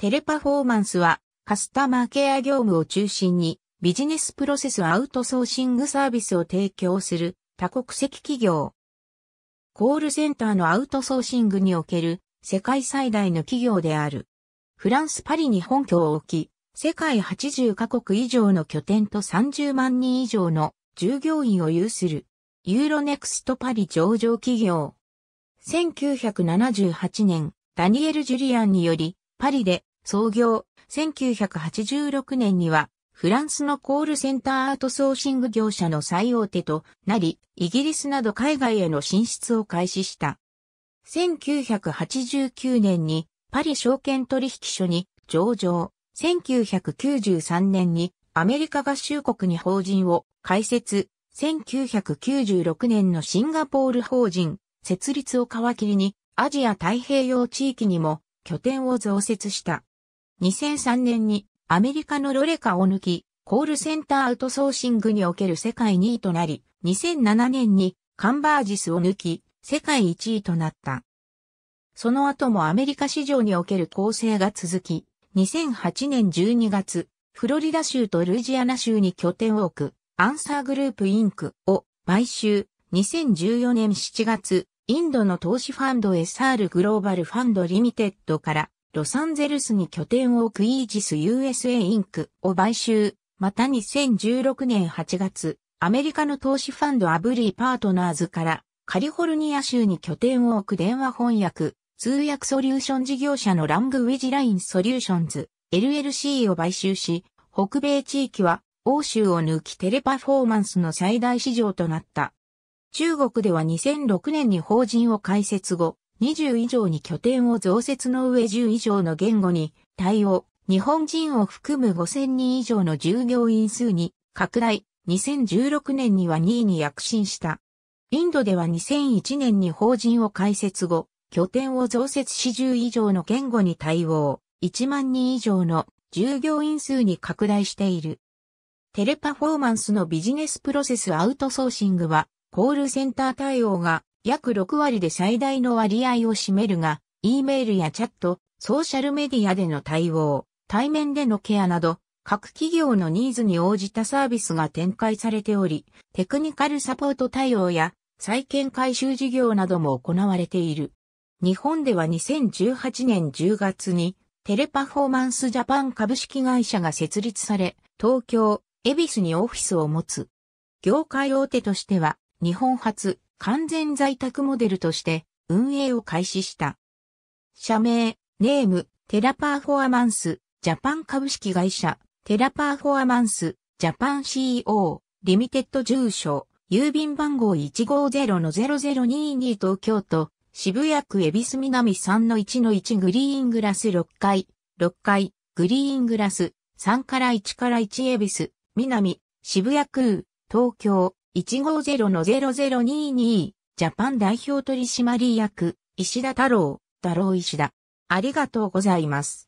テレパフォーマンスは、カスタマーケア業務を中心に、ビジネスプロセスアウトソーシングサービスを提供する多国籍企業。コールセンターのアウトソーシングにおける世界最大の企業である。フランス・パリに本拠を置き、世界80カ国以上の拠点と30万人以上の従業員を有する、ユーロネクストパリ上場企業。1978年、ダニエル・ジュリアンにより、パリで創業、1986年には、フランスのコールセンターアートソーシング業者の最大手となり、イギリスなど海外への進出を開始した。1989年にパリ証券取引所に上場。1993年にアメリカ合衆国に法人を開設。1996年のシンガポール法人設立を皮切りにアジア太平洋地域にも拠点を増設した。2003年にアメリカのロレカを抜き、コールセンターアウトソーシングにおける世界2位となり、2007年にカンバージスを抜き、世界1位となった。その後もアメリカ市場における構成が続き、2008年12月、フロリダ州とルイジアナ州に拠点を置く、アンサーグループインクを買収、2014年7月、インドの投資ファンド SR グローバルファンドリミテッドからロサンゼルスに拠点を置くイージス USA インクを買収、また2016年8月、アメリカの投資ファンドアブリーパートナーズからカリフォルニア州に拠点を置く電話翻訳、通訳ソリューション事業者のラングウィジラインソリューションズ LLC を買収し、北米地域は欧州を抜きテレパフォーマンスの最大市場となった。中国では2006年に法人を開設後、20以上に拠点を増設の上10以上の言語に対応、日本人を含む5000人以上の従業員数に拡大、2016年には2位に躍進した。インドでは2001年に法人を開設後、拠点を増設し10以上の言語に対応、1万人以上の従業員数に拡大している。テレパフォーマンスのビジネスプロセスアウトソーシングは、コールセンター対応が約6割で最大の割合を占めるが、E メールやチャット、ソーシャルメディアでの対応、対面でのケアなど、各企業のニーズに応じたサービスが展開されており、テクニカルサポート対応や再建回収事業なども行われている。日本では2018年10月にテレパフォーマンスジャパン株式会社が設立され、東京、恵比寿にオフィスを持つ。業界大手としては、日本初完全在宅モデルとして運営を開始した。社名、ネーム、テラパーフォアマンス、ジャパン株式会社、テラパーフォアマンス、ジャパン CEO、リミテッド住所、郵便番号150-0022東京都、渋谷区恵比寿南3-1-1グリーングラス6階、6階、グリーングラス、3から1から1恵比寿、南、渋谷区、東京、150-0022、ジャパン代表取締役、石田太郎、太郎石田。ありがとうございます。